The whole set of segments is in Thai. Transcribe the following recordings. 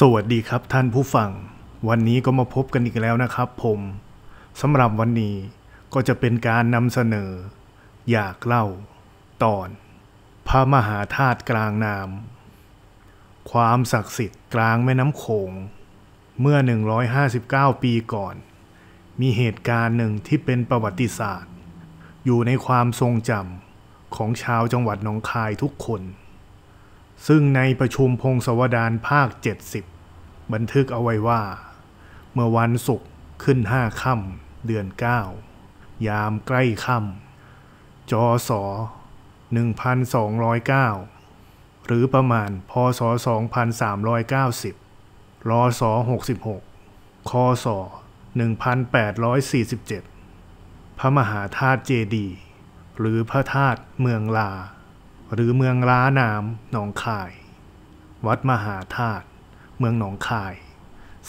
สวัสดีครับท่านผู้ฟัง วันนี้ก็มาพบกันอีกแล้วนะครับผมสำหรับวันนี้ก็จะเป็นการนำเสนอ อยากเล่าตอน พระมหาธาตุกลางน้ำความศักดิ์สิทธิ์กลางแม่น้ำโขง เมื่อ 159 ปีก่อน มีเหตุการณ์หนึ่งที่เป็นประวัติศาสตร์ อยู่ในความทรงจำของชาวจังหวัดหนองคายทุกคนซึ่งในประชุมพงศวดานภาค 70 บันทึกเอาไว้ว่า เมื่อวันศุกร์ ขึ้นห้าค่ำ เดือน 9 ยามใกล้ค่ำจอสอ1,209 หรือประมาณพศ 2,390รอสอ66คศ1,847 พระมหาธาตุเจดี หรือพระธาตุเมืองลาหรือเมืองล้านามหนองคาย วัดมหาธาตุเมืองหนองคาย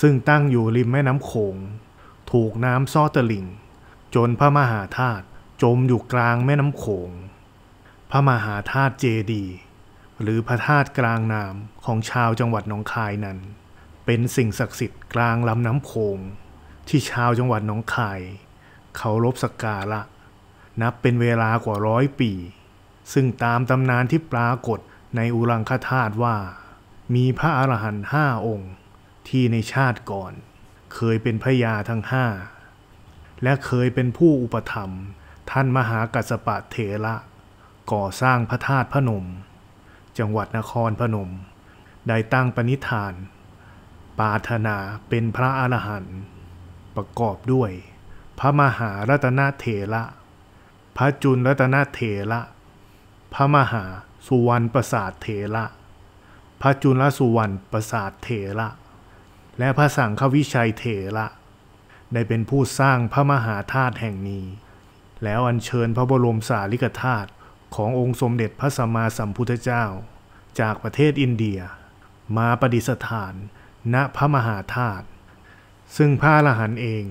ซึ่งตั้งอยู่ริมแม่น้ำโขง ถูกน้ำซ้อตะลิ่งจนพระมหาธาตุจมอยู่กลางแม่น้ำโขงพระมหาธาตุเจดีหรือพระธาตุกลางน้ำของชาวจังหวัดหนองคายนั้น เป็นสิ่งศักดิ์สิทธิ์กลางลำน้ำโขงที่ชาวจังหวัดหนองคายเคารพสักการะนับเป็นเวลากว่าร้อยปีซึ่งตามตำนานที่ปรากฏในอุรังคธาตุว่า มีพระอรหันต์ห้าองค์ที่ในชาติก่อน เคยเป็นพระยาทั้งห้าและเคยเป็นผู้อุปถัมภ์ท่านมหากัสปะเถระก่อสร้างพระธาตุพนมจังหวัดนครพนมได้ตั้งปณิธานปาถนาเป็นพระอรหันต์ประกอบด้วย พระมหารัตนเถระพระจุลรัตนเถระพระมหาสุวรรณประสาทเถระ พระจุลสุวรรณประสาทเถระ และพระสังฆวิชัยเถระได้เป็นผู้สร้างพระมหาธาตุแห่งนี้ แล้วอัญเชิญพระบรมสารีกธาตุขององค์สมเด็จพระสัมมาสัมพุทธเจ้าจากประเทศอินเดีย มาประดิษฐานณพระมหาธาตุ ซึ่งพระอรหันต์เอง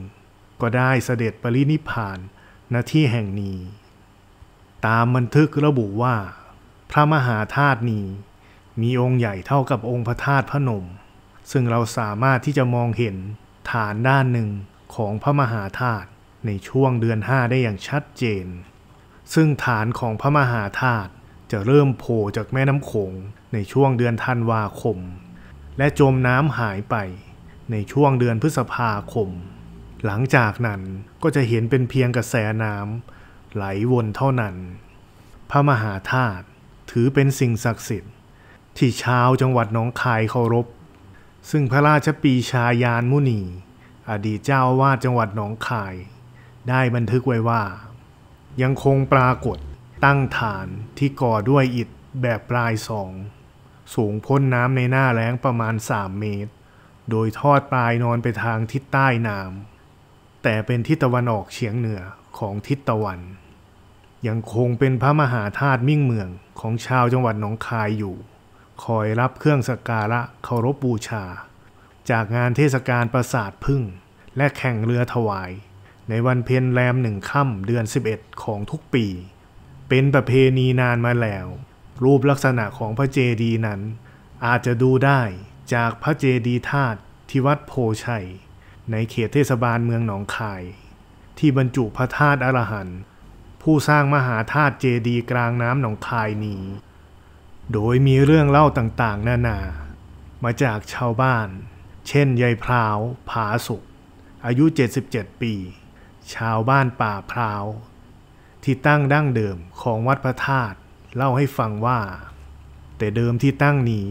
ก็ได้เสด็จปรินิพานณที่แห่งนี้ตามบันทึกระบุว่าพระมหาธาตุนี้ มีองค์ใหญ่เท่ากับองค์พระธาตุพระนม ซึ่งเราสามารถที่จะมองเห็นฐานด้านหนึ่งของพระมหาธาตุในช่วงเดือนห้าได้อย่างชัดเจน ซึ่งฐานของพระมหาธาตุจะเริ่มโผล่จากแม่น้ำโขงในช่วงเดือนธันวาคม และจมน้ำหายไปในช่วงเดือนพฤษภาคม หลังจากนั้นก็จะเห็นเป็นเพียงกระแสน้ำไหลวนเท่านั้น พระมหาธาตุถือเป็นสิ่งศักดิ์สิทธิ์ ที่ชาวจังหวัดหนองคายเคารพ ซึ่งพระราชปีชายานมุนี อดีตเจ้าวาดจังหวัดหนองคาย ได้บันทึกไว้ว่า ยังคงปรากฏตั้งฐานที่ก่อด้วยอิฐแบบปลายสอง สูงพ้นน้ำในหน้าแรงประมาณ3เมตร โดยทอดปลายนอนไปทางทิศใต้น้ำแต่เป็นทิศตะวันออกเฉียงเหนือของทิศตะวันยังคงเป็นพระมหาธาตุมิ่งเมืองของชาวจังหวัดหนองคายอยู่ คอยรับเครื่องสักการะเคารพบบูชา จากงานเทศกาลประสาทพึ่ง และแข่งเรือถวาย ในวันเพ็ญแรมหนึ่งค่ำเดือน 11 ของทุกปี เป็นประเพณีนานมาแล้ว รูปลักษณะของพระเจดีย์นั้น อาจจะดูได้จากพระเจดีย์ธาตุที่วัดโพชัย ในเขตเทศบาลเมืองหนองคาย ที่บรรจุพระธาตุอรหันต์ผู้สร้างมหาธาตุเจดีกลางน้ำหนองคายนี้ โดยมีเรื่องเล่าต่างๆ นานา มาจากชาวบ้าน เช่น ยายพราว ผาสุกอายุ 77 ปี ชาวบ้านป่าพราว ที่ตั้งดั้งเดิมของวัดพระธาตุ เล่าให้ฟังว่า แต่เดิมที่ตั้งนี้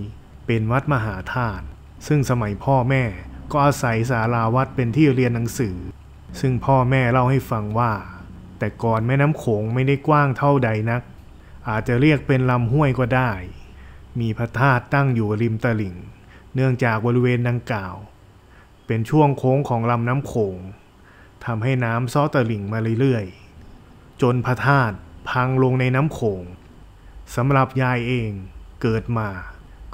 เป็นวัดมหาธาตุ ซึ่งสมัยพ่อแม่ก็อาศัยศาลาวัดเป็นที่เรียนหนังสือ ซึ่งพ่อแม่เล่าให้ฟังว่าแต่ก่อนแม่น้ำโขงไม่ได้กว้างเท่าใดนัก อาจจะเรียกเป็นลำห้วยก็ได้ มีพระธาตุตั้งอยู่ริมตลิ่งเนื่องจากบริเวณดังกล่าว เป็นช่วงโค้งของลำน้ำโขงทำให้น้ำซ้อตลิ่งมาเรื่อยๆ จนพระธาตุพังลงในน้ำโขงสำหรับยายเองเกิดมา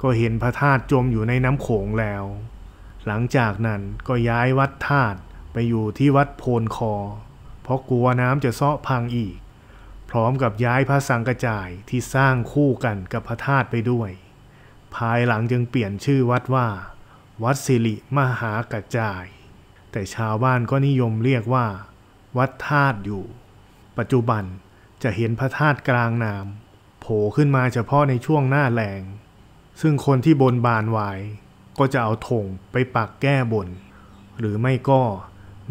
ก็เห็นพระธาตุจมอยู่ในน้ำโขงแล้ว หลังจากนั้นก็ย้ายวัดธาตุไปอยู่ที่วัดโพนคอพราะกลัวน้ำจะเซาะพังอีก พร้อมกับย้ายพระสังกระจายที่สร้างคู่กันกับพระธาตุไปด้วย ภายหลังจึงเปลี่ยนชื่อวัดว่า วัดสิริมหากระจาย แต่ชาวบ้านก็นิยมเรียกว่า วัดธาตุอยู่ ปัจจุบันจะเห็นพระธาตุกลางน้ำโผล่ขึ้นมาเฉพาะในช่วงหน้าแรงซึ่งคนที่บนบานไว้ ก็จะเอาธงไปปักแก้บน หรือไม่ก็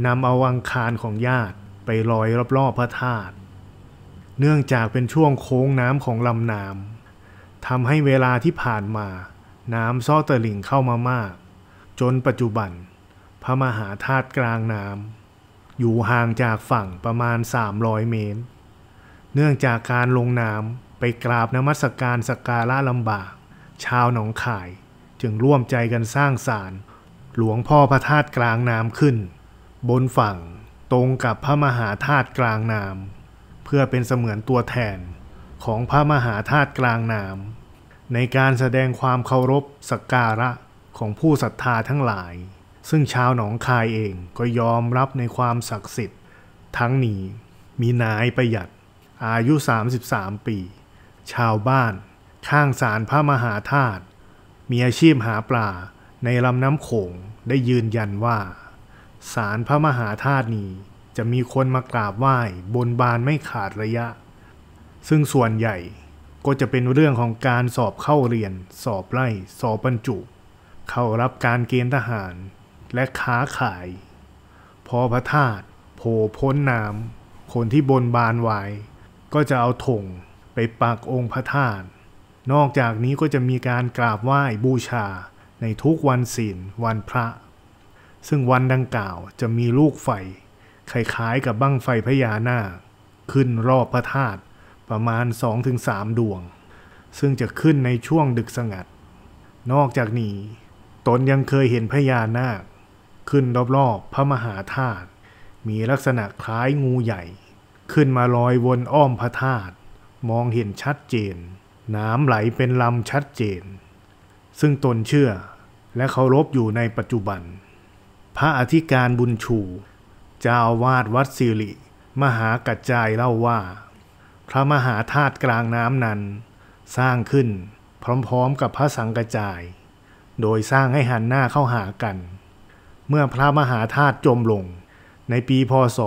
นำเอาวังคารของญาติไปลอยรอบๆพระธาตุ เนื่องจากเป็นช่วงโค้งน้ำของลำน้ำทำให้เวลาที่ผ่านมา น้ำซ่อตะลิ่งเข้ามามาก จนปัจจุบัน พระมหาธาตุกลางน้ำอยู่ห่างจากฝั่งประมาณ 300 เมตร เนื่องจากการลงน้ำไปกราบนมัสการสกการะลำบาก ชาวหนองข่ายจึงร่วมใจกันสร้างศาลหลวงพ่อพระธาตุกลางน้ำขึ้น บนฝั่งตรงกับพระมหาธาตุกลางนามเพื่อเป็นเสมือนตัวแทนของพระมหาธาตุกลางนามในการแสดงความเคารพสักการะของผู้ศรัทธาทั้งหลาย ซึ่งชาวหนองคายเองก็ยอมรับในความศักดิ์สิทธิ์ ทั้งนี้มีนายประหยัดอายุ 33 ปี ชาวบ้านข้างศาลพระมหาธาตุมีอาชีพหาปลา ในลำน้ำโขงได้ยืนยันว่าศาลพระมหาธาตุนี้จะมีคนมากราบไหว้บนบานไม่ขาดระยะ ซึ่งส่วนใหญ่ก็จะเป็นเรื่องของการสอบเข้าเรียนสอบไล่สอบบรรจุ เข้ารับการเกณฑ์ทหารและค้าขาย พอพระธาตุโผล่พ้นน้ำคนที่บนบานไว้ ก็จะเอาถงไปปักองค์พระธาตุนอกจากนี้ก็จะมีการกราบไหว้บูชาในทุกวันศีลวันพระซึ่งวันดังกล่าวจะมีลูกไฟคล้ายๆกับบั้งไฟพญานาค ขึ้นรอบพระธาตุประมาณ2-3ดวง ซึ่งจะขึ้นในช่วงดึกสงัด นอกจากนี้ ตนยังเคยเห็นพญานาค ขึ้นรอบๆพระมหาธาตุมีลักษณะคล้ายงูใหญ่ ขึ้นมาลอยวนอ้อมพระธาตุมองเห็นชัดเจน น้ำไหลเป็นลำชัดเจน ซึ่งตนเชื่อ และเคารพอยู่ในปัจจุบันพระอธิการบุญชู เจ้าวาดวัดสิริมหากัจจายเล่าว่า พระมหาธาตุกลางน้ำนั้น สร้างขึ้นพร้อมๆ กับพระสังกัจจาย โดยสร้างให้หันหน้าเข้าหากัน เมื่อพระมหาธาตุจมลงในปีพศ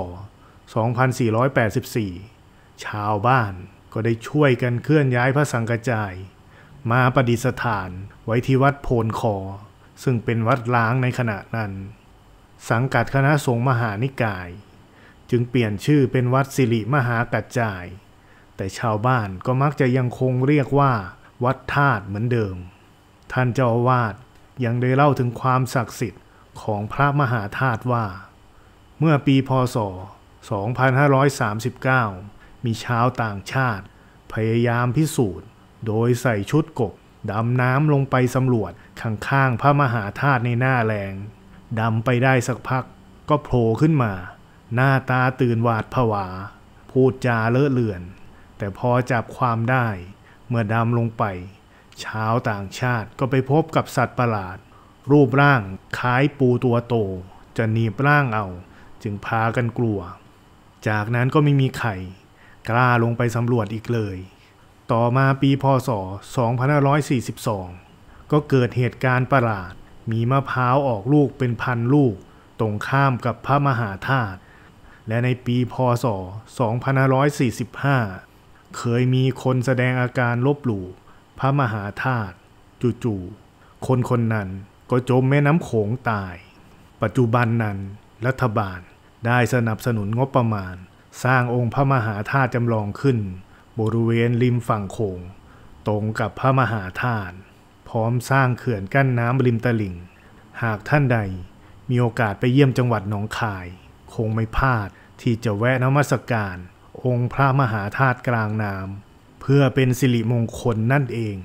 2484 ชาวบ้านก็ได้ช่วยกันเคลื่อนย้ายพระสังกัจจายมาประดิษฐานไว้ที่วัดโพนคอซึ่งเป็นวัดล้างในขณะนั้นสังกัดคณะสงฆ์มหานิกาย จึงเปลี่ยนชื่อเป็นวัดสิริมหากัจจาย แต่ชาวบ้านก็มักจะยังคงเรียกว่าวัดธาตุเหมือนเดิม ท่านเจ้าอาวาสยังได้เล่าถึงความศักดิ์สิทธิ์ของพระมหาธาตุว่า เมื่อปีพศ 2539 มีชาวต่างชาติ พยายามพิสูจน์ โดยใส่ชุดกบดำน้ำลงไปสำรวจ ข้างๆพระมหาธาตุในหน้าแรงดำไปได้สักพักก็โผล่ขึ้นมา หน้าตาตื่นหวาดผวา พูดจาเลอะเลือน แต่พอจับความได้เมื่อดำลงไปชาวต่างชาติก็ไปพบกับสัตว์ประหลาด รูปร่างคล้ายปูตัวโต จะหนีบร่างเอาจึงพากันกลัว จากนั้นก็ไม่มีใคร กล้าลงไปสำรวจอีกเลย ต่อมาปีพศ2542 ก็เกิดเหตุการณ์ประหลาดมีมะพร้าวออกลูกเป็นพันลูกตรงข้ามกับพระมหาธาตุและในปีพศ2545 เคยมีคนแสดงอาการลบหลู่พระมหาธาตุจู่ๆคนคนนั้นก็จมแม่น้ำโขงตาย ปัจจุบันนั้นรัฐบาลได้สนับสนุนงบประมาณ สร้างองค์พระมหาธาตุจำลองขึ้น บริเวณริมฝั่งโขง ตรงกับพระมหาธาตุพร้อมสร้างเขื่อนกั้นน้ำริมตลิ่ง หากท่านใดมีโอกาสไปเยี่ยมจังหวัดหนองคาย คงไม่พลาดที่จะแวะนมัสการ องค์พระมหาธาตุกลางน้ำ เพื่อเป็นสิริมงคลนั่นเอง